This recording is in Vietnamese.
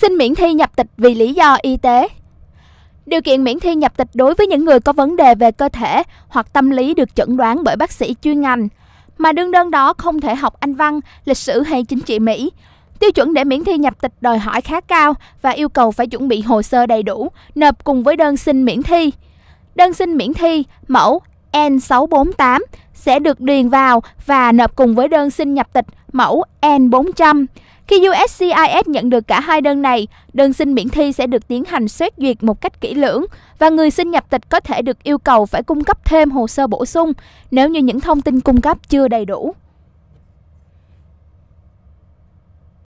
xin miễn thi nhập tịch vì lý do y tế. Điều kiện miễn thi nhập tịch đối với những người có vấn đề về cơ thể hoặc tâm lý được chẩn đoán bởi bác sĩ chuyên ngành, mà đương đơn đó không thể học Anh văn, lịch sử hay chính trị Mỹ. Tiêu chuẩn để miễn thi nhập tịch đòi hỏi khá cao và yêu cầu phải chuẩn bị hồ sơ đầy đủ, nộp cùng với đơn xin miễn thi. Đơn xin miễn thi, mẫu N648 sẽ được điền vào và nộp cùng với đơn xin nhập tịch mẫu N400. Khi USCIS nhận được cả hai đơn này, đơn xin miễn thi sẽ được tiến hành xét duyệt một cách kỹ lưỡng và người xin nhập tịch có thể được yêu cầu phải cung cấp thêm hồ sơ bổ sung nếu như những thông tin cung cấp chưa đầy đủ.